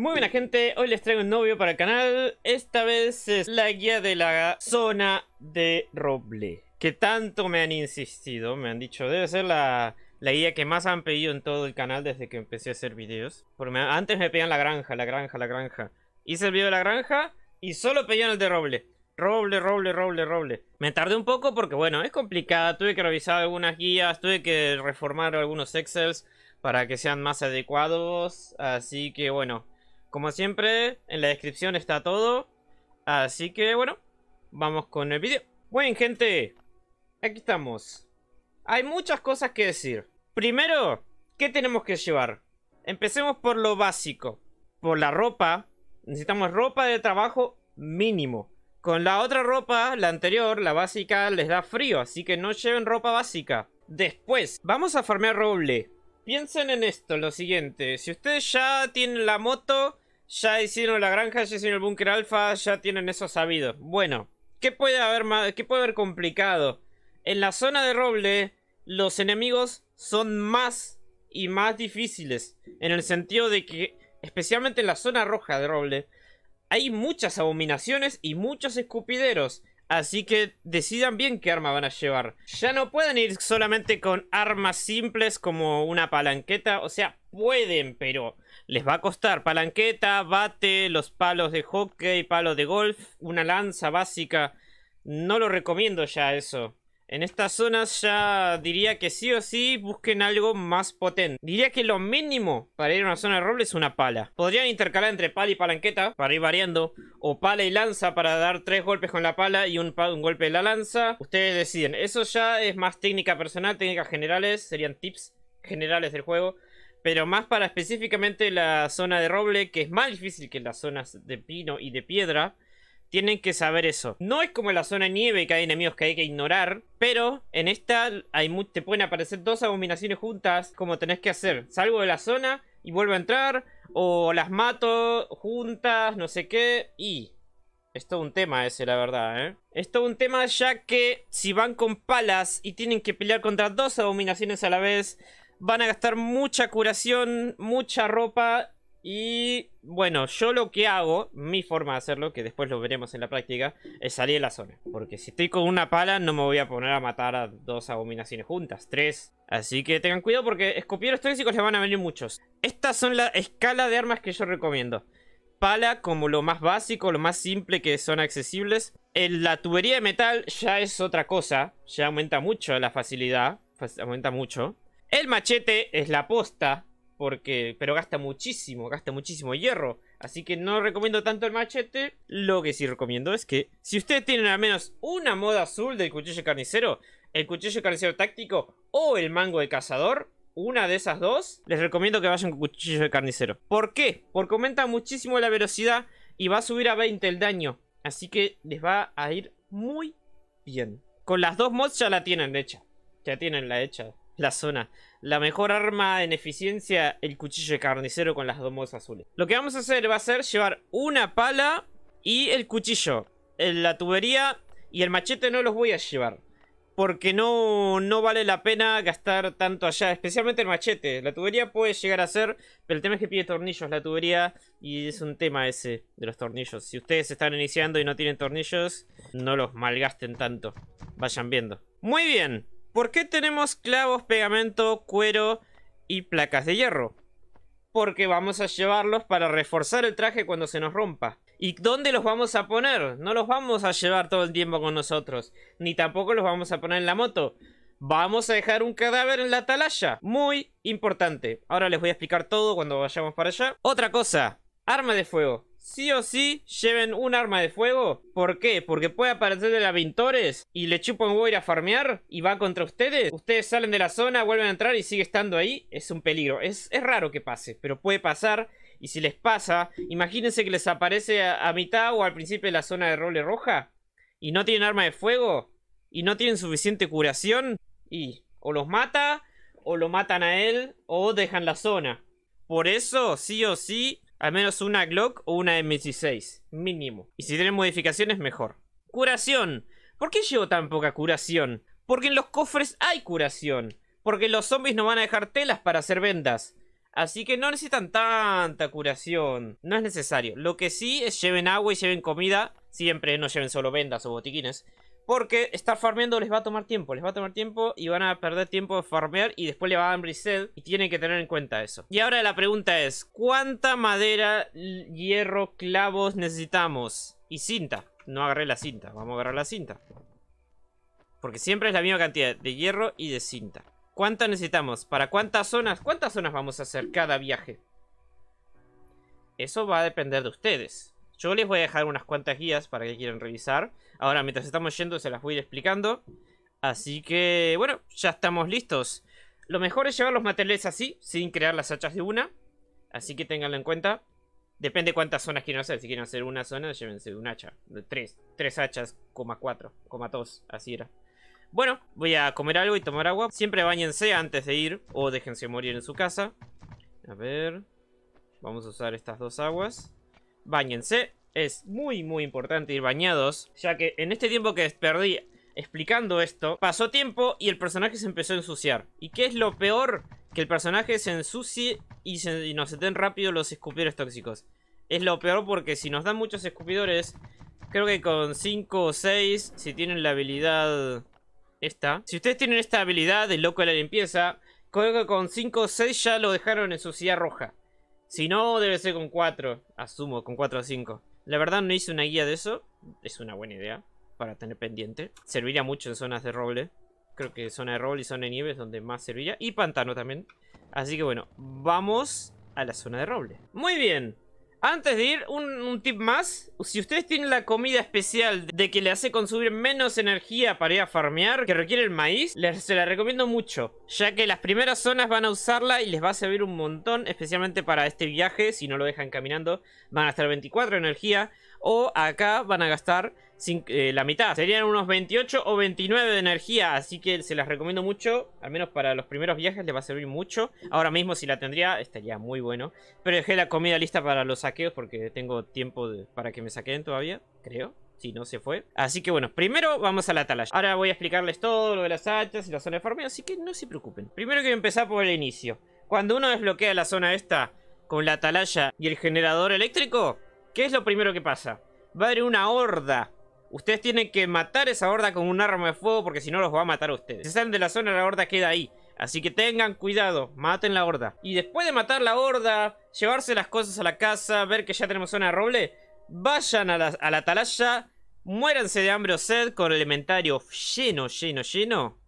Muy buena gente, hoy les traigo un novio para el canal Esta vez es la guía de la zona de roble Que tanto me han insistido, me han dicho Debe ser la, la guía que más han pedido en todo el canal desde que empecé a hacer videos Porque antes me pedían la granja, la granja, la granja Hice el video de la granja y solo pedían el de roble Roble, roble, roble, roble. Me tardé un poco porque, bueno, es complicada. Tuve que revisar algunas guías, tuve que reformar algunos excels para que sean más adecuados. Así que, bueno, como siempre, en la descripción está todo. Así que bueno, vamos con el vídeo. Bueno, gente, aquí estamos. Hay muchas cosas que decir. Primero, ¿qué tenemos que llevar? Empecemos por lo básico. Por la ropa. Necesitamos ropa de trabajo mínimo. Con la otra ropa, la anterior, la básica, les da frío. Así que no lleven ropa básica. Después, vamos a farmear roble. Piensen en esto, lo siguiente. Si ustedes ya tienen la moto ya hicieron la granja, ya hicieron el búnker alfa, ya tienen eso sabido. Bueno, ¿qué puede haber más, qué puede haber complicado? En la zona de roble, los enemigos son más y más difíciles. En el sentido de que, especialmente en la zona roja de roble, hay muchas abominaciones y muchos escupideros. Así que decidan bien qué arma van a llevar. Ya no pueden ir solamente con armas simples como una palanqueta. O sea, pueden, pero les va a costar palanqueta, bate, los palos de hockey, palos de golf, una lanza básica. No lo recomiendo ya eso. En estas zonas ya diría que sí o sí busquen algo más potente. Diría que lo mínimo para ir a una zona de roble es una pala. Podrían intercalar entre pala y palanqueta para ir variando. O pala y lanza para dar tres golpes con la pala y un, un golpe de la lanza. Ustedes deciden. Eso ya es más técnica personal, técnicas generales. Serían tips generales del juego pero más para específicamente la zona de roble, que es más difícil que las zonas de pino y de piedra. Tienen que saber eso. No es como la zona de nieve que hay enemigos que hay que ignorar, pero en esta hay te pueden aparecer dos abominaciones juntas como tenés que hacer. Salgo de la zona y vuelvo a entrar, o las mato juntas, no sé qué, y... Es todo un tema ese, la verdad, ¿eh? Es todo un tema ya que si van con palas y tienen que pelear contra dos abominaciones a la vez, Van a gastar mucha curación, mucha ropa y bueno, yo lo que hago, mi forma de hacerlo, que después lo veremos en la práctica, es salir de la zona. Porque si estoy con una pala no me voy a poner a matar a dos abominaciones juntas, tres. Así que tengan cuidado porque escopieros tóxicos les van a venir muchos. Estas son la escala de armas que yo recomiendo. Pala como lo más básico, lo más simple que son accesibles. En la tubería de metal ya es otra cosa, ya aumenta mucho la facilidad, pues, aumenta mucho. El machete es la posta, porque, pero gasta muchísimo, gasta muchísimo hierro. Así que no recomiendo tanto el machete. Lo que sí recomiendo es que si ustedes tienen al menos una moda azul del cuchillo carnicero, el cuchillo carnicero táctico o el mango de cazador, una de esas dos, les recomiendo que vayan con cuchillo de carnicero. ¿Por qué? Porque aumenta muchísimo la velocidad y va a subir a 20 el daño. Así que les va a ir muy bien. Con las dos mods ya la tienen hecha. Ya tienen la hecha la zona. La mejor arma en eficiencia, el cuchillo de carnicero con las dos azules. Lo que vamos a hacer va a ser llevar una pala y el cuchillo. La tubería y el machete no los voy a llevar. Porque no, no vale la pena gastar tanto allá, especialmente el machete. La tubería puede llegar a ser, pero el tema es que pide tornillos la tubería y es un tema ese de los tornillos. Si ustedes están iniciando y no tienen tornillos, no los malgasten tanto. Vayan viendo. Muy bien, ¿Por qué tenemos clavos, pegamento, cuero y placas de hierro? Porque vamos a llevarlos para reforzar el traje cuando se nos rompa. ¿Y dónde los vamos a poner? No los vamos a llevar todo el tiempo con nosotros. Ni tampoco los vamos a poner en la moto. Vamos a dejar un cadáver en la atalaya. Muy importante. Ahora les voy a explicar todo cuando vayamos para allá. Otra cosa. Arma de fuego sí o sí lleven un arma de fuego. ¿Por qué? Porque puede aparecer de la Vintores y le chupan un ir a farmear y va contra ustedes. Ustedes salen de la zona, vuelven a entrar y sigue estando ahí. Es un peligro. Es, raro que pase, pero puede pasar. Y si les pasa, imagínense que les aparece a, mitad o al principio de la zona de roble roja y no tienen arma de fuego y no tienen suficiente curación y o los mata o lo matan a él o dejan la zona. Por eso, sí o sí, al menos una Glock o una M16, mínimo. Y si tienen modificaciones, mejor. Curación. ¿Por qué llevo tan poca curación? Porque en los cofres hay curación. Porque los zombies no van a dejar telas para hacer vendas. Así que no necesitan tanta curación. No es necesario. Lo que sí es lleven agua y lleven comida. Siempre no lleven solo vendas o botiquines. Porque estar farmeando les va a tomar tiempo, les va a tomar tiempo y van a perder tiempo de farmear y después le va a dar reset y tienen que tener en cuenta eso. Y ahora la pregunta es, ¿cuánta madera, hierro, clavos necesitamos? Y cinta. No agarré la cinta, vamos a agarrar la cinta. Porque siempre es la misma cantidad de hierro y de cinta. ¿Cuánto necesitamos? ¿Para cuántas zonas? ¿Cuántas zonas vamos a hacer cada viaje? Eso va a depender de ustedes. Yo les voy a dejar unas cuantas guías para que quieran revisar. Ahora, mientras estamos yendo, se las voy a ir explicando. Así que, bueno, ya estamos listos. Lo mejor es llevar los materiales así, sin crear las hachas de una. Así que tenganlo en cuenta. Depende cuántas zonas quieren hacer. Si quieren hacer una zona, llévense un hacha. Tres. Tres hachas, coma cuatro, coma dos. Así era. Bueno, voy a comer algo y tomar agua. Siempre bañense antes de ir o déjense morir en su casa. A ver. Vamos a usar estas dos aguas. Báñense. Es muy, muy importante ir bañados, ya que en este tiempo que perdí explicando esto, pasó tiempo y el personaje se empezó a ensuciar. ¿Y qué es lo peor? Que el personaje se ensucie y, se, nos den rápido los escupidores tóxicos. Es lo peor porque si nos dan muchos escupidores, creo que con 5 o 6, si tienen la habilidad esta. Si ustedes tienen esta habilidad del loco de la limpieza, creo que con 5 o 6 ya lo dejaron En suciedad roja. Si no, debe ser con 4. Asumo, con 4 o 5. La verdad no hice una guía de eso. Es una buena idea para tener pendiente. Serviría mucho en zonas de roble. Creo que zona de roble y zona de nieve es donde más serviría. Y pantano también. Así que bueno, vamos a la zona de roble. Muy bien. Antes de ir, un, tip más. Si ustedes tienen la comida especial de que le hace consumir menos energía para ir a farmear, que requiere el maíz, les, se la recomiendo mucho. Ya que las primeras zonas van a usarla y les va a servir un montón, especialmente para este viaje. Si no lo dejan caminando, van a estar 24 de energía o acá van a gastar eh, la mitad. Serían unos 28 o 29 de energía, así que se las recomiendo mucho. Al menos para los primeros viajes les va a servir mucho. Ahora mismo si la tendría estaría muy bueno. Pero dejé la comida lista para los saqueos porque tengo tiempo para que me saquen todavía, creo. Si no se fue. Así que bueno, primero vamos a la atalaya. Ahora voy a explicarles todo lo de las hachas y la zona de farmeo, así que no se preocupen. Primero que empezar por el inicio. Cuando uno desbloquea la zona esta con la atalaya y el generador eléctrico, ¿Qué es lo primero que pasa? Va a haber una horda. Ustedes tienen que matar esa horda con un arma de fuego porque si no los va a matar a ustedes. Si salen de la zona, la horda queda ahí. Así que tengan cuidado, maten la horda. Y después de matar la horda, llevarse las cosas a la casa, ver que ya tenemos zona de roble, vayan a la, a la atalaya, muéranse de hambre o sed con el elementario lleno, lleno, lleno.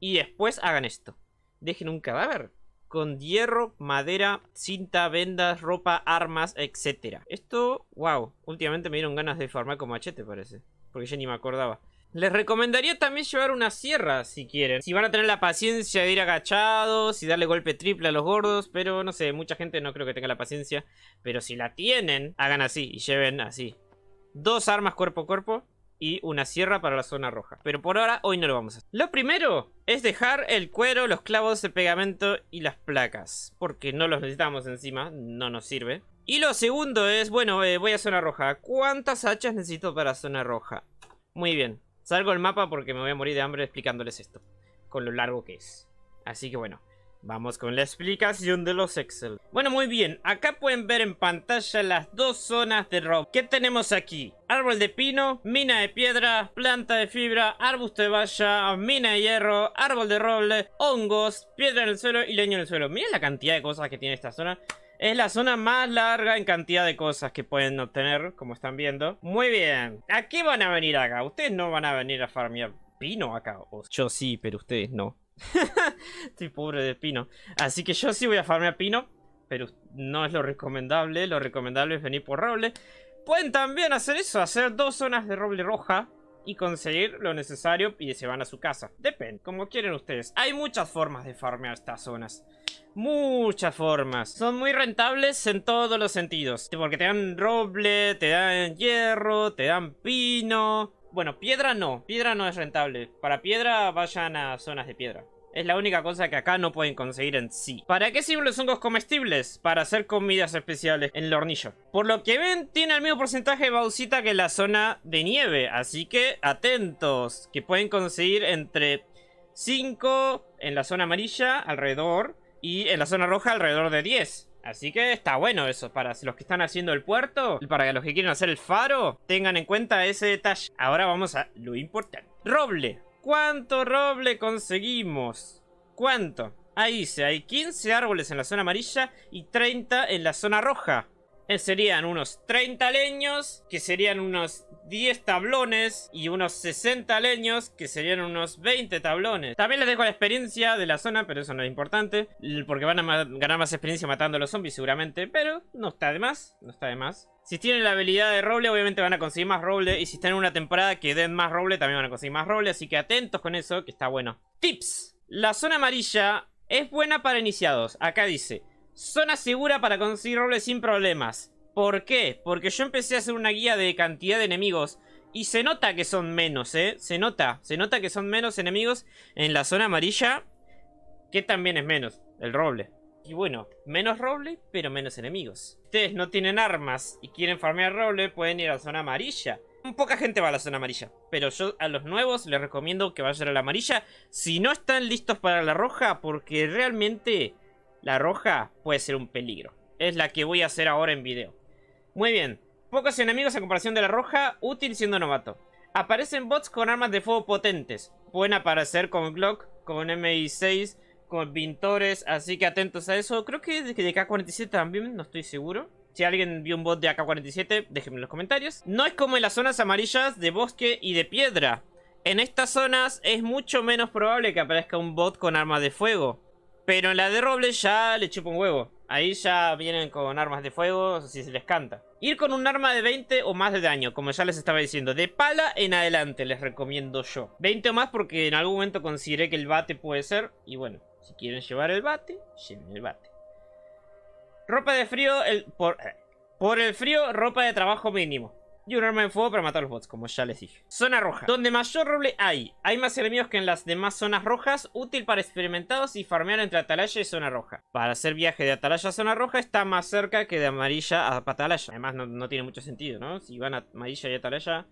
Y después hagan esto. Dejen un cadáver con hierro, madera, cinta, vendas, ropa, armas, etc. Esto, wow, últimamente me dieron ganas de farmar con machete parece, porque ya ni me acordaba. Les recomendaría también llevar una sierra si quieren. Si van a tener la paciencia de ir agachados y darle golpe triple a los gordos. Pero no sé, mucha gente no creo que tenga la paciencia. Pero si la tienen, hagan así y lleven así. Dos armas cuerpo a cuerpo y una sierra para la zona roja. Pero por ahora, hoy no lo vamos a hacer. Lo primero es dejar el cuero, los clavos, el pegamento y las placas. Porque no los necesitamos encima, no nos sirve. Y lo segundo es, bueno, eh, voy a zona roja. ¿Cuántas hachas necesito para zona roja? Muy bien. Salgo el mapa porque me voy a morir de hambre explicándoles esto. Con lo largo que es. Así que bueno. Vamos con la explicación de los Excel. Bueno, muy bien. Acá pueden ver en pantalla las dos zonas de rock. ¿Qué tenemos aquí? Árbol de pino, mina de piedra, planta de fibra, arbusto de valla, mina de hierro, árbol de roble, hongos, piedra en el suelo y leño en el suelo. Miren la cantidad de cosas que tiene esta zona. Es la zona más larga en cantidad de cosas que pueden obtener, como están viendo. Muy bien. ¿A qué van a venir acá? Ustedes no van a venir a farmear pino acá. yo sí, pero ustedes no. Estoy pobre de pino. Así que yo sí voy a farmear pino. Pero no es lo recomendable. Lo recomendable es venir por roble. Pueden también hacer eso. Hacer dos zonas de roble roja. Y conseguir lo necesario y se van a su casa. Depende, como quieren ustedes. Hay muchas formas de farmear estas zonas. Muchas formas. Son muy rentables en todos los sentidos. Porque te dan roble, te dan hierro, te dan pino. Bueno, piedra no. Piedra no es rentable. Para piedra vayan a zonas de piedra. Es la única cosa que acá no pueden conseguir en sí. ¿Para qué sirven los hongos comestibles? Para hacer comidas especiales en el hornillo. Por lo que ven, tiene el mismo porcentaje de bauxita que la zona de nieve. Así que atentos, que pueden conseguir entre 5 en la zona amarilla alrededor y en la zona roja alrededor de 10. Así que está bueno eso, para los que están haciendo el puerto y para los que quieren hacer el faro, tengan en cuenta ese detalle. Ahora vamos a lo importante. Roble. ¿Cuánto roble conseguimos? ¿Cuánto? Ahí dice, hay 15 árboles en la zona amarilla y 30 en la zona roja. Eh, serían unos 30 leños, que serían unos 10 tablones, y unos 60 leños, que serían unos 20 tablones. También les dejo la experiencia de la zona, pero eso no es importante, porque van a ganar más experiencia matando a los zombies seguramente, pero no está de más, no está de más. Si tienen la habilidad de roble, obviamente van a conseguir más roble. Y si están en una temporada que den más roble, también van a conseguir más roble. Así que atentos con eso, que está bueno. Tips. La zona amarilla es buena para iniciados. Acá dice... Zona segura para conseguir roble sin problemas. ¿Por qué? Porque yo empecé a hacer una guía de cantidad de enemigos. Y se nota que son menos, ¿eh? Se nota. Se nota que son menos enemigos en la zona amarilla. Que también es menos, el roble. Y bueno, menos roble, pero menos enemigos. Ustedes no tienen armas y quieren farmear roble, pueden ir a la zona amarilla. Poca gente va a la zona amarilla, pero yo a los nuevos les recomiendo que vayan a la amarilla si no están listos para la roja, porque realmente la roja puede ser un peligro. Es la que voy a hacer ahora en video. Muy bien. Pocos enemigos a comparación de la roja, útil siendo novato. Aparecen bots con armas de fuego potentes. Pueden aparecer con Glock, con MI6, con pintores, así que atentos a eso. Creo que de K-47 también, no estoy seguro. Si alguien vio un bot de AK-47, déjenme en los comentarios. No es como en las zonas amarillas de bosque y de piedra. En estas zonas es mucho menos probable que aparezca un bot con arma de fuego. Pero en la de roble ya le chupa un huevo. Ahí ya vienen con armas de fuego, si se les canta. Ir con un arma de 20 o más de daño, como ya les estaba diciendo. De pala en adelante les recomiendo yo. 20 o más porque en algún momento consideré que el bate puede ser. Y bueno, si quieren llevar el bate, lleven el bate. Ropa de frío, el, por el frío, ropa de trabajo mínimo y un arma de fuego para matar los bots, como ya les dije. Zona roja. Donde mayor roble hay. Hay más enemigos que en las demás zonas rojas, útil para experimentados y farmear entre atalaya y zona roja. Para hacer viaje de atalaya a zona roja está más cerca que de amarilla a atalaya. Además no, no tiene mucho sentido, ¿no? Si van a amarilla y atalaya...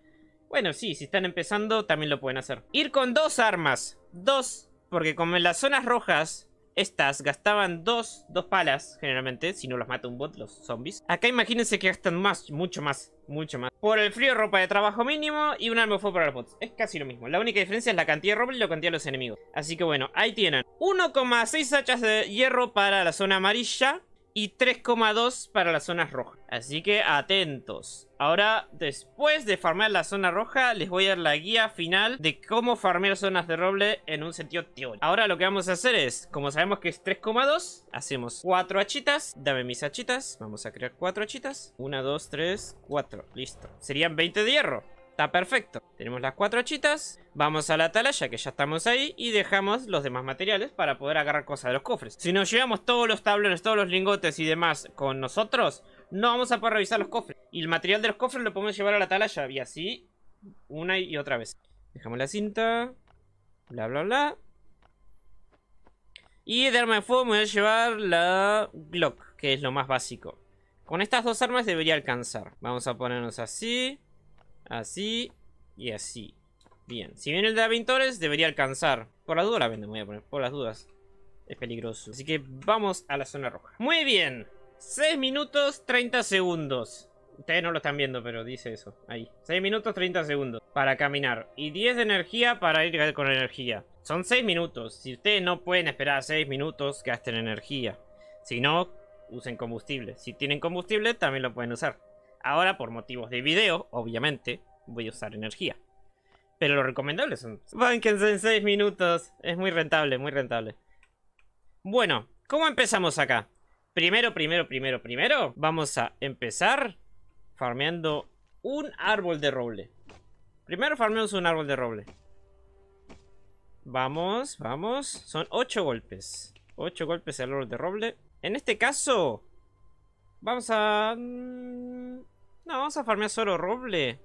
Bueno, sí, si están empezando también lo pueden hacer. Ir con dos armas. Dos. Porque como en las zonas rojas estas gastaban dos, dos palas, generalmente, si no los mata un bot, los zombies. Acá imagínense que gastan más, mucho más, mucho más. Por el frío, ropa de trabajo mínimo y un arma fuego para los bots. Es casi lo mismo. La única diferencia es la cantidad de roble y la cantidad de los enemigos. Así que bueno, ahí tienen. 1,6 hachas de hierro para la zona amarilla y 3,2 para las zonas rojas. Así que atentos. Ahora, después de farmear la zona roja, les voy a dar la guía final de cómo farmear zonas de roble en un sentido teórico. Ahora lo que vamos a hacer es, como sabemos que es 3,2, hacemos 4 hachitas. Dame mis hachitas. Vamos a crear 4 hachitas. 1, 2, 3, 4. Listo. Serían 20 de hierro. Está perfecto. Tenemos las cuatro chitas. Vamos a la atalaya, que ya estamos ahí. Y dejamos los demás materiales para poder agarrar cosas de los cofres. Si nos llevamos todos los tablones, todos los lingotes y demás con nosotros, no vamos a poder revisar los cofres. Y el material de los cofres lo podemos llevar a la atalaya. Y así, una y otra vez. Dejamos la cinta. Bla, bla, bla. Y de arma de fuego me voy a llevar la Glock, que es lo más básico. Con estas dos armas debería alcanzar. Vamos a ponernos así. Así y así. Bien, si viene el de Aventores debería alcanzar. Por las dudas la vende, me voy a poner, por las dudas. Es peligroso. Así que vamos a la zona roja. Muy bien. 6 minutos 30 segundos. Ustedes no lo están viendo, pero dice eso. Ahí. 6 minutos 30 segundos para caminar. Y 10 de energía para ir con energía. Son 6 minutos. Si ustedes no pueden esperar 6 minutos, gasten energía. Si no, usen combustible. Si tienen combustible, también lo pueden usar. Ahora, por motivos de video, obviamente, voy a usar energía. Pero lo recomendable son... Bánquense en 6 minutos. Es muy rentable, muy rentable. Bueno, ¿cómo empezamos acá? Primero, primero, primero, primero. Vamos a empezar farmeando un árbol de roble. Primero farmeamos un árbol de roble. Vamos, vamos. Son 8 golpes. 8 golpes al árbol de roble. En este caso, vamos a... Mm, no, vamos a farmear solo roble.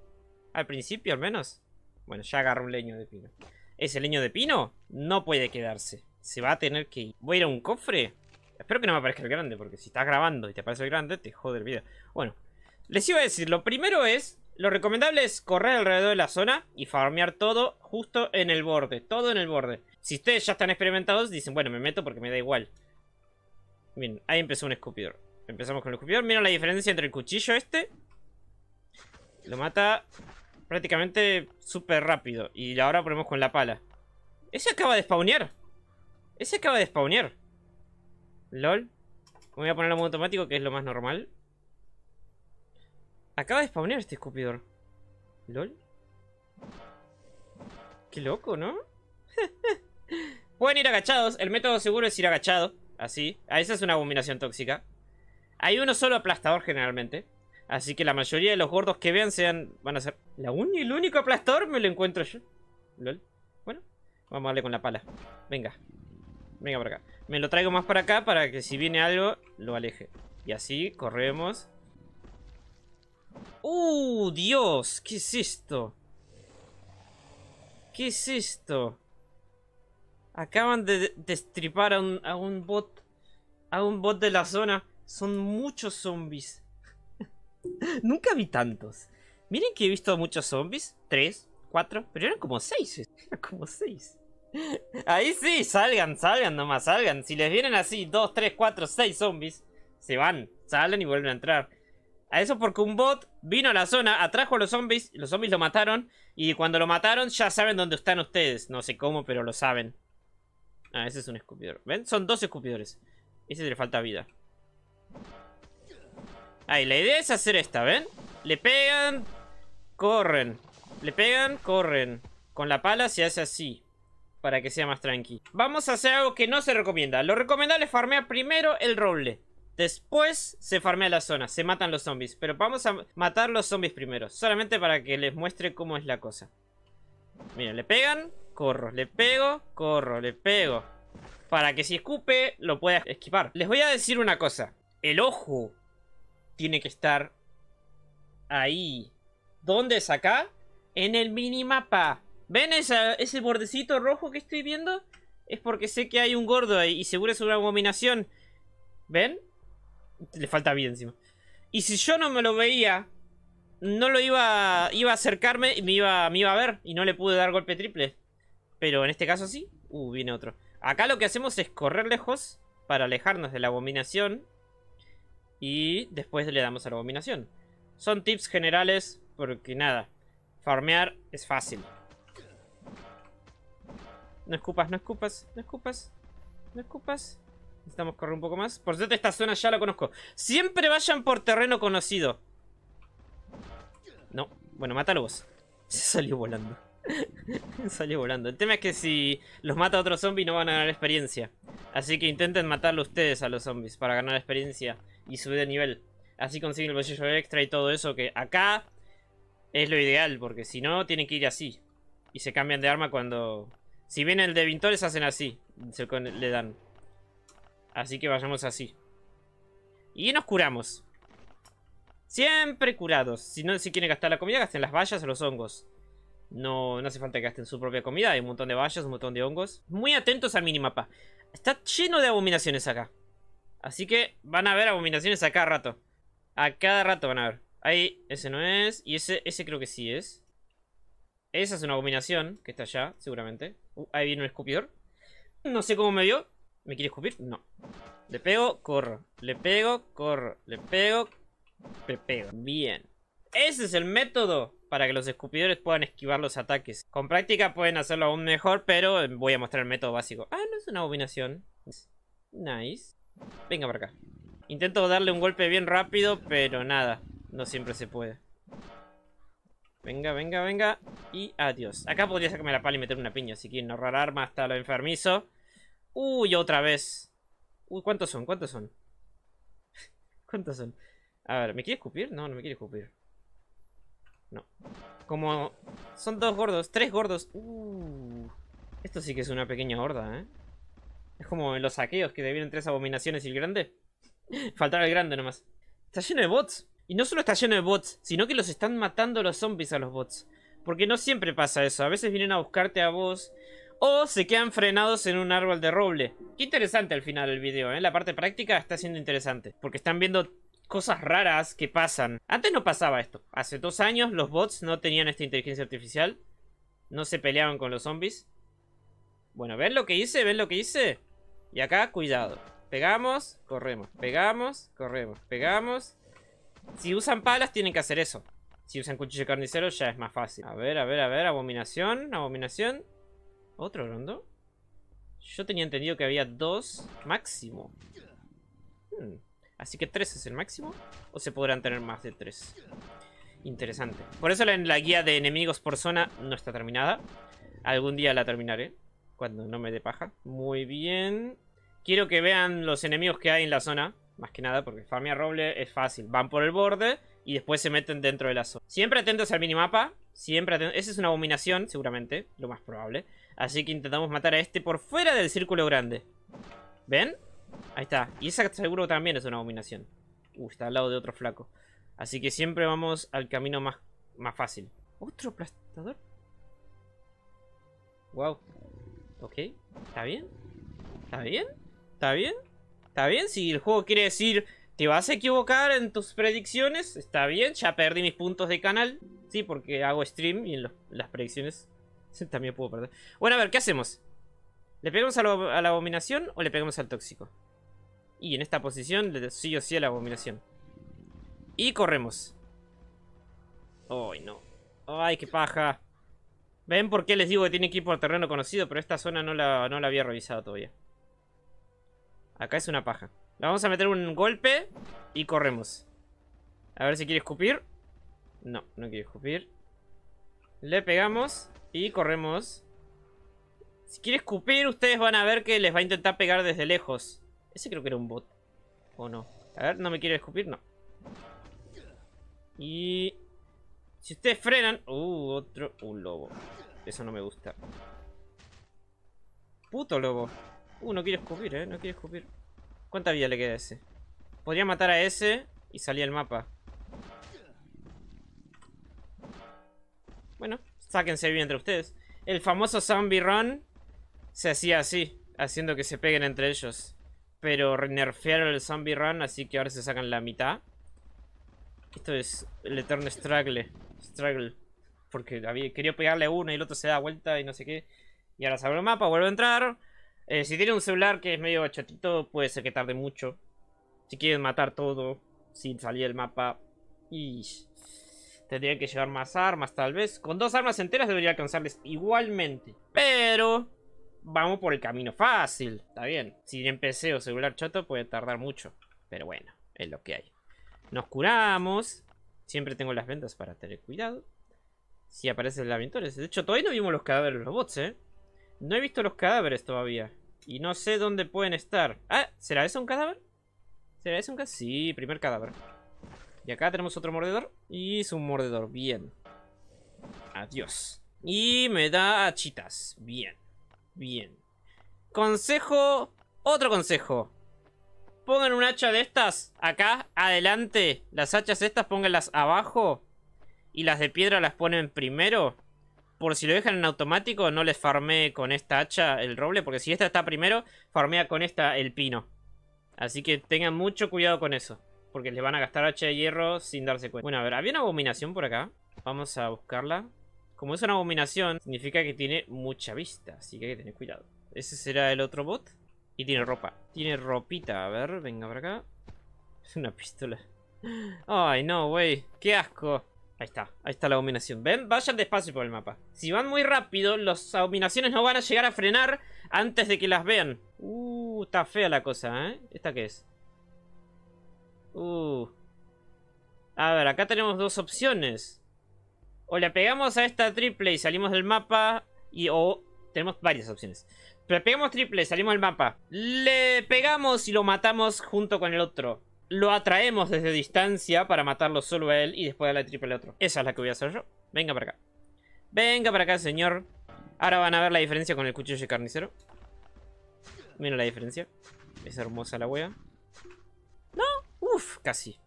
Al principio, al menos. Bueno, ya agarro un leño de pino. ¿Ese leño de pino? No puede quedarse. Se va a tener que ir. Voy a ir a un cofre. Espero que no me aparezca el grande, porque si estás grabando y te aparece el grande, te joder el video. Bueno, les iba a decir, lo primero es... Lo recomendable es correr alrededor de la zona y farmear todo justo en el borde. Todo en el borde. Si ustedes ya están experimentados, dicen, bueno, me meto porque me da igual. Bien, ahí empezó un escupidor. Empezamos con el escupidor. Miren la diferencia entre el cuchillo este lo mata prácticamente súper rápido. Y ahora ponemos con la pala. Ese acaba de spawnear. Ese acaba de spawnear. LOL. voy a ponerlo en automático, que es lo más normal. Acaba de spawnear este escupidor. LOL. Qué loco, ¿no? Pueden ir agachados. El método seguro es ir agachado. Así. A ah, esa es una abominación tóxica. Hay uno solo aplastador generalmente. Así que la mayoría de los gordos que vean sean, van a ser... La un, el único aplastor me lo encuentro yo. Lol. Bueno, vamos a darle con la pala. Venga. Venga para acá. Me lo traigo más para acá para que si viene algo, lo aleje. Y así corremos. ¡Uh, Dios! ¿Qué es esto? ¿Qué es esto? Acaban de destripar a un, a un bot. A un bot de la zona. Son muchos zombies. Nunca vi tantos. Miren que he visto muchos zombies. Tres, cuatro, pero eran como seis. Eran como seis. Ahí sí, salgan, salgan nomás, salgan. Si les vienen así, dos, tres, cuatro, seis zombies, se van, salen y vuelven a entrar. A eso porque un bot vino a la zona, atrajo a los zombies, los zombies lo mataron, y cuando lo mataron ya saben dónde están ustedes. No sé cómo, pero lo saben. Ah, ese es un escupidor. ¿Ven? Son dos escupidores. Ese le falta vida. Ahí, la idea es hacer esta, ¿ven? Le pegan, corren. Le pegan, corren. Con la pala se hace así. Para que sea más tranqui. Vamos a hacer algo que no se recomienda. Lo recomendable es farmear primero el roble. Después se farmea la zona, se matan los zombies. Pero vamos a matar los zombies primero. Solamente para que les muestre cómo es la cosa. Mira, le pegan, corro, le pego, corro, le pego. Para que si escupe, lo pueda esquivar. Les voy a decir una cosa. El ojo tiene que estar ahí. ¿Dónde es acá? En el minimapa. ¿Ven ese bordecito rojo que estoy viendo? Es porque sé que hay un gordo ahí y seguro es una abominación. ¿Ven? Le falta vida encima. Y si yo no me lo veía, no lo iba, iba a acercarme y me iba, me iba a ver. Y no le pude dar golpe triple. Pero en este caso sí. Uh, viene otro. Acá lo que hacemos es correr lejos para alejarnos de la abominación. Y después le damos a la abominación. Son tips generales porque nada, farmear es fácil. No escupas, no escupas, no escupas, no escupas. Necesitamos correr un poco más. Por cierto, esta zona ya la conozco. Siempre vayan por terreno conocido. No, bueno, mátalo vos. Se salió volando. salió volando. El tema es que si los mata otro zombie no van a ganar experiencia. Así que intenten matarlo ustedes a los zombies para ganar experiencia y subir de nivel. Así consiguen el bolsillo extra y todo eso que acá es lo ideal, porque si no tienen que ir así. Y se cambian de arma cuando... Si vienen el de Vintores hacen así, se le dan. Así que vayamos así. Y nos curamos. Siempre curados. Si no si quieren gastar la comida, gasten las vallas o los hongos. No, no hace falta que gasten su propia comida. Hay un montón de vallas, un montón de hongos. Muy atentos al minimapa. Está lleno de abominaciones acá. Así que van a ver abominaciones a cada rato. A cada rato van a ver. Ahí, ese no es. Y ese, ese creo que sí es. Esa es una abominación, que está allá, seguramente. Uh, ahí viene un escupidor. No sé cómo me vio. ¿Me quiere escupir? No. Le pego, corro. Le pego, corro. Le pego, le pego. Bien. Ese es el método para que los escupidores puedan esquivar los ataques. Con práctica pueden hacerlo aún mejor, pero voy a mostrar el método básico. Ah, no es una abominación. Nice. Venga para acá. Intento darle un golpe bien rápido, pero nada. No siempre se puede. Venga, venga, venga. Y adiós. Acá podría sacarme la pala y meter una piña. Si quieren ahorrar arma hasta lo enfermizo. Uy, otra vez. Uy, ¿cuántos son? ¿Cuántos son? ¿Cuántos son? A ver, ¿me quiere escupir? No, no me quiere escupir. No. Como son dos gordos, tres gordos. Uh, esto sí que es una pequeña horda, ¿eh? Es como en los saqueos que te vienen tres abominaciones y el grande. Faltaba el grande nomás. Está lleno de bots. Y no solo está lleno de bots, sino que los están matando los zombies a los bots. Porque no siempre pasa eso. A veces vienen a buscarte a vos. O se quedan frenados en un árbol de roble. Qué interesante al final el video, ¿eh? La parte práctica está siendo interesante. Porque están viendo cosas raras que pasan. Antes no pasaba esto. Hace dos años los bots no tenían esta inteligencia artificial. No se peleaban con los zombies. Bueno, ¿ven lo que hice? ¿Ven lo que hice? Y acá, cuidado. Pegamos, corremos, pegamos, corremos, pegamos. Si usan palas, tienen que hacer eso. Si usan de carnicero, ya es más fácil. A ver, a ver, a ver, abominación, abominación. ¿Otro rondo? Yo tenía entendido que había dos máximo. Hmm. Así que tres es el máximo. O se podrán tener más de tres. Interesante. Por eso la guía de enemigos por zona no está terminada. Algún día la terminaré cuando no me dé paja. Muy bien. Quiero que vean los enemigos que hay en la zona. Más que nada, porque Famia roble es fácil. Van por el borde y después se meten dentro de la zona. Siempre atentos al minimapa. Siempre atentos. Esa es una abominación, seguramente. Lo más probable. Así que intentamos matar a este por fuera del círculo grande. ¿Ven? Ahí está. Y esa seguro también es una abominación. Uh, está al lado de otro flaco. Así que siempre vamos al camino más, más fácil. ¿Otro aplastador? Wow. Ok, ¿está bien? ¿Está bien? ¿Está bien? ¿Está bien? Si el juego quiere decir, te vas a equivocar en tus predicciones, está bien, ya perdí mis puntos de canal. Sí, porque hago stream y en las predicciones también puedo perder. Bueno, a ver, ¿qué hacemos? ¿Le pegamos a, la abominación o le pegamos al tóxico? Y en esta posición, sí o sí a la abominación. Y corremos. ¡Ay, no! ¡Ay, qué paja! ¿Ven por qué les digo que tiene que ir por terreno conocido? Pero esta zona no la, no la había revisado todavía. Acá es una paja. La vamos a meter un golpe y corremos. A ver si quiere escupir. No, no quiere escupir. Le pegamos y corremos. Si quiere escupir, ustedes van a ver que les va a intentar pegar desde lejos. Ese creo que era un bot. ¿O no? A ver, no me quiere escupir, no. Y... Si ustedes frenan... Uh, otro... Un lobo. Eso no me gusta. Puto lobo. Uh, no quiere escupir, eh. No quiere escupir. ¿Cuánta vida le queda a ese? Podría matar a ese y salir el mapa. Bueno, sáquense bien entre ustedes. El famoso zombie run se hacía así, haciendo que se peguen entre ellos. Pero nerfearon el zombie run, así que ahora se sacan la mitad. Esto es el eterno struggle. Struggle porque quería pegarle uno y el otro se da vuelta y no sé qué. Y ahora se abre el mapa, vuelve a entrar. Eh, si tiene un celular que es medio chatito, puede ser que tarde mucho. Si quieren matar todo, sin salir del mapa. Y tendría que llevar más armas, tal vez. Con dos armas enteras debería alcanzarles igualmente. Pero vamos por el camino fácil. Está bien. Si empecé o celular chato puede tardar mucho. Pero bueno, es lo que hay. Nos curamos. Siempre tengo las ventas para tener cuidado. Si aparece el Aventores. De hecho, todavía no vimos los cadáveres de los bots, ¿eh? No he visto los cadáveres todavía. Y no sé dónde pueden estar. Ah, ¿será ese un cadáver? ¿Será ese un cadáver? Sí, primer cadáver. Y acá tenemos otro mordedor. Y es un mordedor. Bien. Adiós. Y me da hachitas. Bien. Bien. Consejo. Otro consejo. Pongan un hacha de estas acá, adelante. Las hachas estas, pónganlas abajo y las de piedra las ponen primero, por si lo dejan en automático, no les farmé con esta hacha el roble, porque si esta está primero, farmea con esta el pino. Así que tengan mucho cuidado con eso, porque les van a gastar hacha de hierro sin darse cuenta. Bueno, a ver, había una abominación por acá. Vamos a buscarla. Como es una abominación, significa que tiene mucha vista, así que hay que tener cuidado. Ese será el otro bot. Y tiene ropa. Tiene ropita. A ver, venga por acá. Es una pistola. Ay, no, güey. Qué asco. Ahí está, ahí está la abominación. Ven, vayan despacio por el mapa. Si van muy rápido, las abominaciones no van a llegar a frenar antes de que las vean. Uh, está fea la cosa, ¿eh? ¿Esta qué es? Uh. A ver, acá tenemos dos opciones. O le pegamos a esta triple y salimos del mapa. Y o tenemos varias opciones. Le pegamos triple, salimos del mapa. Le pegamos y lo matamos junto con el otro. Lo atraemos desde distancia para matarlo solo a él y después a la triple otro. Esa es la que voy a hacer yo. Venga para acá. Venga para acá, señor. Ahora van a ver la diferencia con el cuchillo de carnicero. Mira la diferencia. Es hermosa la wea. No, Uf, casi.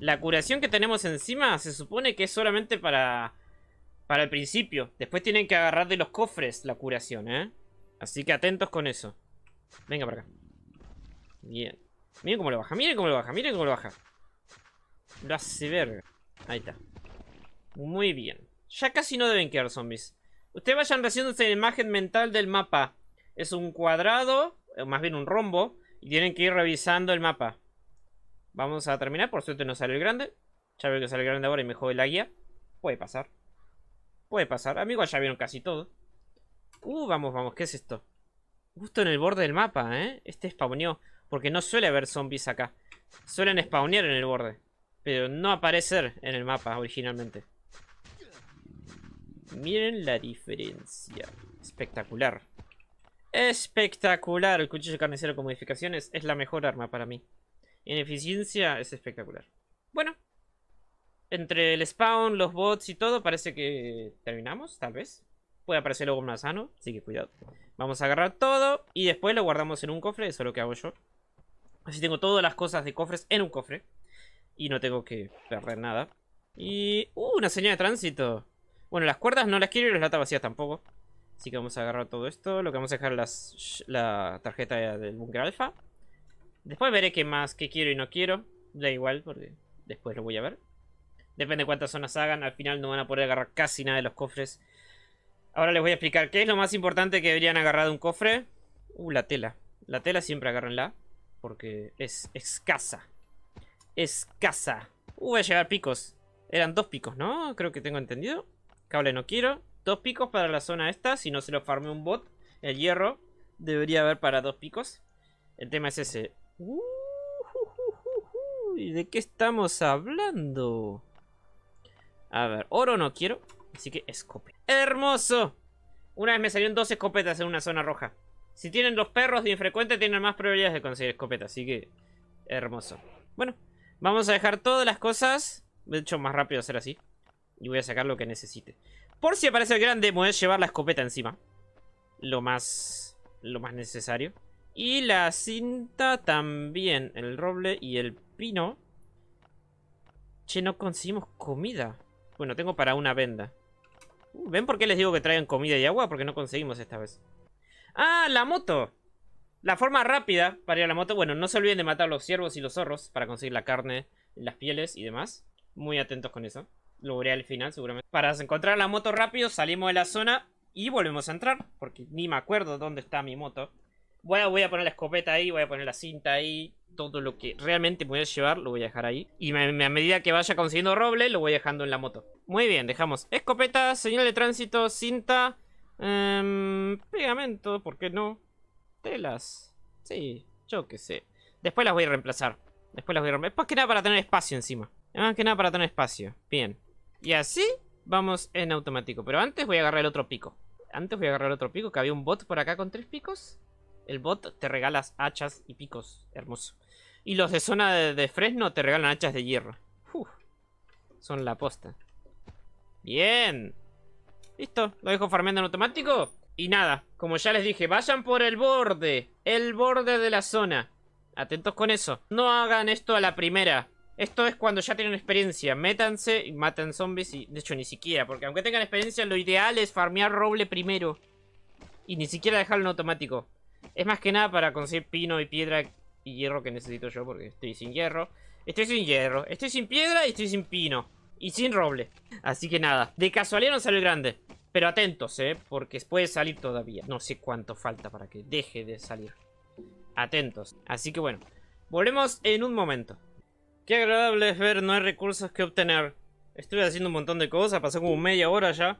La curación que tenemos encima se supone que es solamente para... Para el principio. Después tienen que agarrar de los cofres la curación, ¿eh? Así que atentos con eso. Venga para acá. Bien. Miren cómo lo baja, miren cómo lo baja, miren cómo lo baja. Lo hace verga. Ahí está. Muy bien. Ya casi no deben quedar zombies. Ustedes vayan haciéndose la imagen mental del mapa. Es un cuadrado, o más bien un rombo. Y tienen que ir revisando el mapa. Vamos a terminar. Por suerte no sale el grande. Ya veo que sale el grande ahora y me jode la guía. Puede pasar. Puede pasar. Amigos, ya vieron casi todo. Uh, vamos, vamos. ¿Qué es esto? Justo en el borde del mapa, ¿eh? Este spawneó. Porque no suele haber zombies acá. Suelen spawnear en el borde. Pero no aparecer en el mapa originalmente. Miren la diferencia. Espectacular. Espectacular. El cuchillo carnicero con modificaciones es la mejor arma para mí. En eficiencia es espectacular. Bueno. Entre el spawn, los bots y todo parece que terminamos, tal vez. Puede aparecer luego sano, así que cuidado. Vamos a agarrar todo y después lo guardamos en un cofre, eso es lo que hago yo. Así tengo todas las cosas de cofres en un cofre. Y no tengo que perder nada. Y... ¡Uh! Una señal de tránsito. Bueno, las cuerdas no las quiero y las latas vacías tampoco. Así que vamos a agarrar todo esto. Lo que vamos a dejar es la tarjeta del búnker alfa. Después veré qué más, que quiero y no quiero. Da igual, porque después lo voy a ver. Depende de cuántas zonas hagan. Al final no van a poder agarrar casi nada de los cofres. Ahora les voy a explicar qué es lo más importante que deberían agarrar de un cofre. Uh, la tela. La tela siempre agárrenla porque es escasa. Escasa. Uh, voy a llegar picos. Eran dos picos, ¿no? Creo que tengo entendido. Cable no quiero. Dos picos para la zona esta. Si no se lo farme un bot. El hierro debería haber para dos picos. El tema es ese. Uh, ¿Y de qué estamos hablando? A ver, oro no quiero. Así que escopeta. ¡Hermoso! Una vez me salieron dos escopetas en una zona roja. Si tienen los perros de infrecuente tienen más probabilidades de conseguir escopeta, así que hermoso. Bueno, vamos a dejar todas las cosas. De hecho, más rápido hacer así. Y voy a sacar lo que necesite. Por si aparece el grande, voy a llevar la escopeta encima. Lo más... Lo más necesario. Y la cinta también. El roble y el pino. Che, no conseguimos comida. Bueno, tengo para una venda. Uh, ¿Ven por qué les digo que traigan comida y agua? Porque no conseguimos esta vez. Ah, la moto. La forma rápida para ir a la moto. Bueno, no se olviden de matar los ciervos y los zorros para conseguir la carne, las pieles y demás. Muy atentos con eso. Lo veré al final, seguramente. Para encontrar la moto rápido, salimos de la zona y volvemos a entrar. Porque ni me acuerdo dónde está mi moto. Voy a, voy a poner la escopeta ahí, voy a poner la cinta ahí. Todo lo que realmente voy a llevar lo voy a dejar ahí. Y a medida que vaya consiguiendo roble, lo voy dejando en la moto. Muy bien, dejamos escopeta, señal de tránsito, cinta Em, pegamento, ¿por qué no? Telas. Sí, yo qué sé. Después las voy a reemplazar. Después las voy a reemplazar. que nada para tener espacio encima. Más que nada para tener espacio. Bien. Y así vamos en automático. Pero antes voy a agarrar el otro pico. Antes voy a agarrar el otro pico, que había un bot por acá con tres picos. El bot te regalas hachas y picos. Hermoso. Y los de zona de, Fresno te regalan hachas de hierro. Uf, son la posta. Bien. Listo, lo dejo farmeando en automático. Y nada, como ya les dije, vayan por el borde. El borde de la zona. Atentos con eso. No hagan esto a la primera. Esto es cuando ya tienen experiencia. Métanse y maten zombies. Y de hecho, ni siquiera. Porque aunque tengan experiencia, lo ideal es farmear roble primero. Y ni siquiera dejarlo en automático. Es más que nada para conseguir pino y piedra y hierro que necesito yo. Porque estoy sin hierro. Estoy sin hierro. Estoy sin piedra y estoy sin pino y sin roble. Así que nada, de casualidad no salió el grande. Pero atentos, ¿eh? Porque puede salir todavía. No sé cuánto falta para que deje de salir. Atentos. Así que bueno, volvemos en un momento. Qué agradable es ver, no hay recursos que obtener. Estuve haciendo un montón de cosas, pasó como media hora ya.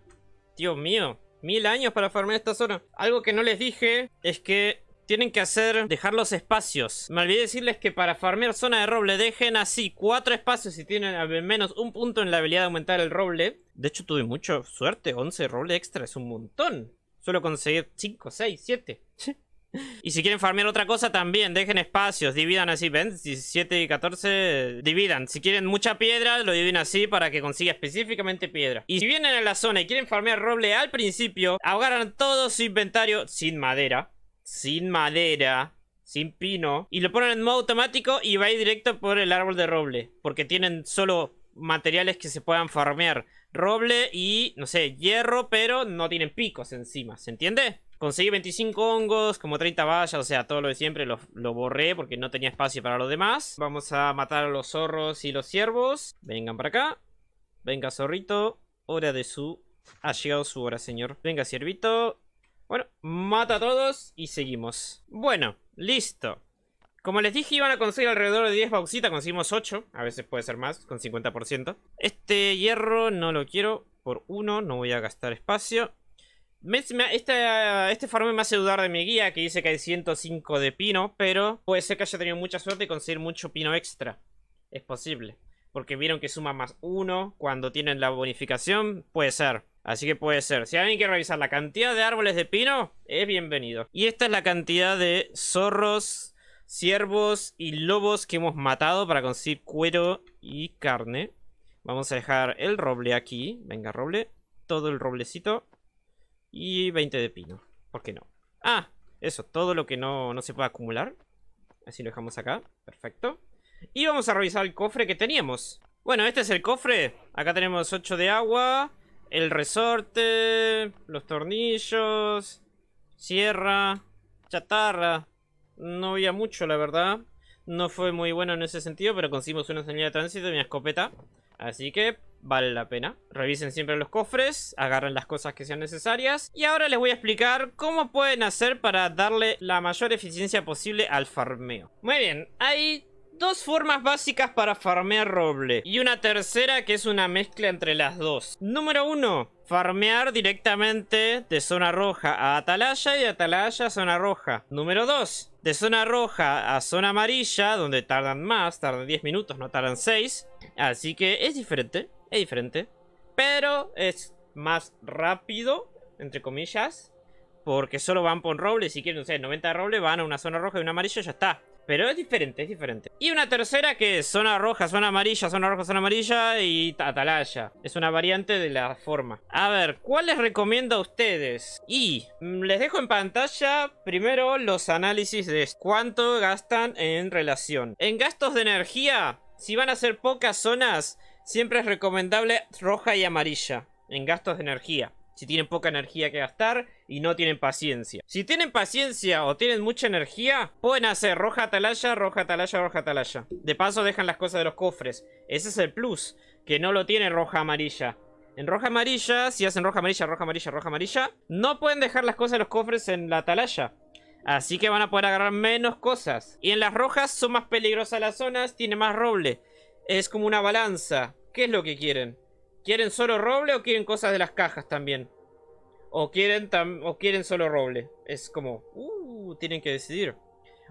Dios mío, mil años para formar esta zona Algo que no les dije es que tienen que hacer, dejar los espacios. Me olvidé decirles que para farmear zona de roble dejen así cuatro espacios si tienen al menos un punto en la habilidad de aumentar el roble. De hecho tuve mucha suerte, 11 roble extra es un montón. Suelo conseguir 5, 6, 7. y si quieren farmear otra cosa también, dejen espacios, dividan así, ven, 17 y 14, dividan. Si quieren mucha piedra, lo dividen así para que consiga específicamente piedra. Y si vienen a la zona y quieren farmear roble al principio, ahogarán todo su inventario sin madera sin madera, sin pino, y lo ponen en modo automático y va a ir directo por el árbol de roble, porque tienen solo materiales que se puedan farmear. Roble y, no sé, hierro, pero no tienen picos encima, ¿se entiende? Conseguí 25 hongos, como 30 vallas, o sea, todo lo de siempre lo, lo, borré porque no tenía espacio para lo demás. Vamos a matar a los zorros y los ciervos. Vengan para acá. Venga, zorrito. Hora de su... Ha llegado su hora, señor. Venga, ciervito. Bueno, mata a todos y seguimos. Bueno, listo. Como les dije, iban a conseguir alrededor de 10 bauxitas, conseguimos 8. A veces puede ser más, con 50%. Este hierro no lo quiero por 1, no voy a gastar espacio. Este, este farm me hace dudar de mi guía, que dice que hay 105 de pino, pero puede ser que haya tenido mucha suerte y conseguir mucho pino extra. Es posible. Porque vieron que suma más 1 cuando tienen la bonificación, puede ser. Así que puede ser. Si alguien quiere revisar la cantidad de árboles de pino, es bienvenido. Y esta es la cantidad de zorros, ciervos y lobos que hemos matado para conseguir cuero y carne. Vamos a dejar el roble aquí. Venga, roble. Todo el roblecito. Y 20 de pino. ¿Por qué no? Ah, eso. Todo lo que no, no se puede acumular. Así lo dejamos acá. Perfecto. Y vamos a revisar el cofre que teníamos. Bueno, este es el cofre. Acá tenemos 8 de agua. El resorte, los tornillos, sierra, chatarra. No había mucho, la verdad. No fue muy bueno en ese sentido, pero conseguimos una señal de tránsito y una escopeta. Así que vale la pena. Revisen siempre los cofres, agarren las cosas que sean necesarias. Y ahora les voy a explicar cómo pueden hacer para darle la mayor eficiencia posible al farmeo. Muy bien, hay dos formas básicas para farmear roble y una tercera que es una mezcla entre las dos. Número uno. Farmear directamente de zona roja a atalaya y atalaya a zona roja. Número dos. De zona roja a zona amarilla, donde tardan más, tardan 10 minutos, no tardan 6. Así que es diferente, es diferente. Pero es más rápido, entre comillas. Porque solo van por roble, si quieren, no 90 roble van a una zona roja y una amarilla y ya está. Pero es diferente, es diferente. Y una tercera que es zona roja, zona amarilla, zona roja, zona amarilla y atalaya. Es una variante de la forma. A ver, ¿cuál les recomiendo a ustedes? Y les dejo en pantalla primero los análisis de cuánto gastan en relación. En gastos de energía, si van a ser pocas zonas, siempre es recomendable roja y amarilla. En gastos de energía si tienen poca energía que gastar y no tienen paciencia. Si tienen paciencia o tienen mucha energía, pueden hacer roja atalaya, roja atalaya, roja atalaya. De paso dejan las cosas de los cofres. Ese es el plus, que no lo tiene roja amarilla. En roja amarilla, si hacen roja amarilla, roja amarilla, roja amarilla, no pueden dejar las cosas de los cofres en la atalaya. Así que van a poder agarrar menos cosas. Y en las rojas son más peligrosas las zonas, tiene más roble. Es como una balanza. ¿Qué es lo que quieren? ¿Quieren solo roble o quieren cosas de las cajas también? O quieren, o quieren solo roble. Es como... Uh, tienen que decidir.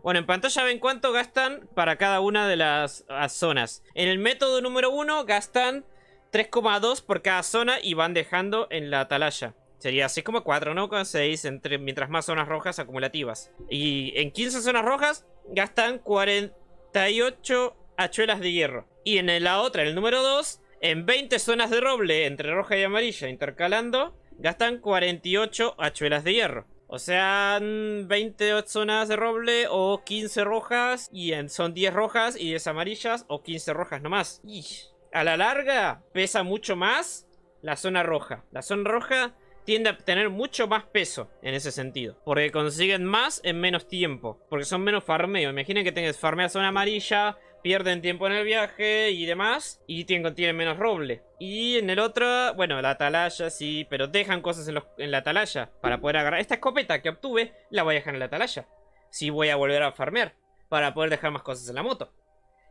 Bueno, en pantalla ven cuánto gastan para cada una de las zonas. En el método número 1 gastan 3,2 por cada zona y van dejando en la atalaya. Sería 6,4, ¿no? Con 6, entre, mientras más zonas rojas acumulativas. Y en 15 zonas rojas gastan 48 hachuelas de hierro. Y en la otra, en el número 2, en 20 zonas de roble, entre roja y amarilla, intercalando, gastan 48 hachuelas de hierro. O sea, 20 mm, zonas de roble o 15 rojas. Y son 10 rojas y 10 amarillas o 15 rojas nomás. Y a la larga pesa mucho más la zona roja. La zona roja tiende a tener mucho más peso en ese sentido. Porque consiguen más en menos tiempo. Porque son menos farmeo. Imaginen que tengas farmear zona amarilla, pierden tiempo en el viaje y demás, y tienen, menos roble. Y en el otro, bueno, la atalaya sí, pero dejan cosas en, la atalaya para poder agarrar. Esta escopeta que obtuve la voy a dejar en la atalaya. Si voy a volver a farmear para poder dejar más cosas en la moto.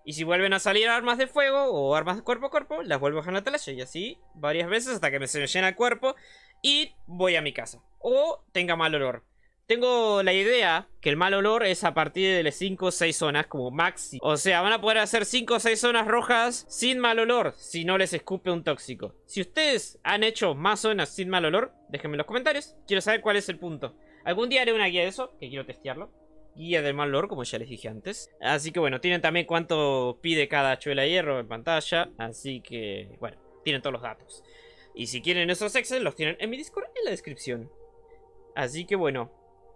Y si vuelven a salir armas de fuego o armas de cuerpo a cuerpo, las vuelvo a dejar en la atalaya. Y así varias veces hasta que me se me llena el cuerpo y voy a mi casa. O tenga mal olor. Tengo la idea que el mal olor es a partir de las 5 o 6 zonas como máximo. O sea, van a poder hacer 5 o 6 zonas rojas sin mal olor si no les escupe un tóxico. Si ustedes han hecho más zonas sin mal olor, déjenme en los comentarios. Quiero saber cuál es el punto. Algún día haré una guía de eso, que quiero testearlo. Guía del mal olor, como ya les dije antes. Así que bueno, tienen también cuánto pide cada chuela hierro en pantalla. Así que, bueno, tienen todos los datos. Y si quieren esos Excel, los tienen en mi Discord en la descripción. Así que bueno,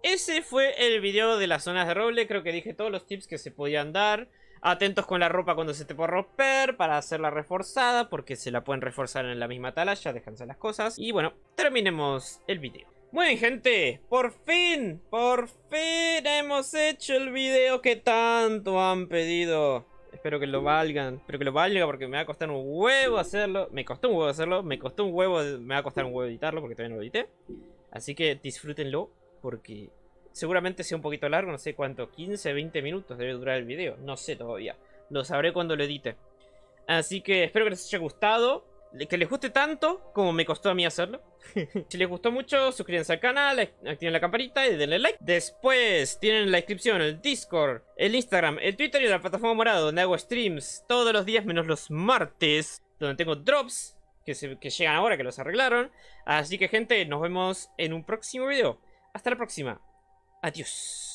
ese fue el video de las zonas de roble. Creo que dije todos los tips que se podían dar. Atentos con la ropa cuando se te pueda romper para hacerla reforzada porque se la pueden reforzar en la misma tala. Ya descansan las cosas. Y bueno, terminemos el video. Muy bien gente, por fin, por fin hemos hecho el video que tanto han pedido. Espero que lo valgan, espero que lo valga porque me va a costar un huevo hacerlo. Me costó un huevo hacerlo, me costó un huevo, me va a costar un huevo editarlo porque también lo edité. Así que disfrútenlo porque Seguramente sea un poquito largo, no sé cuánto, 15, 20 minutos debe durar el video, no sé todavía. Lo sabré cuando lo edite. Así que espero que les haya gustado, que les guste tanto como me costó a mí hacerlo. si les gustó mucho, suscríbanse al canal, activen la campanita y denle like. Después tienen la descripción el Discord, el Instagram, el Twitter y la plataforma morada donde hago streams todos los días menos los martes, donde tengo drops que, se, que llegan ahora, que los arreglaron. Así que gente, nos vemos en un próximo video. Hasta la próxima. Adiós.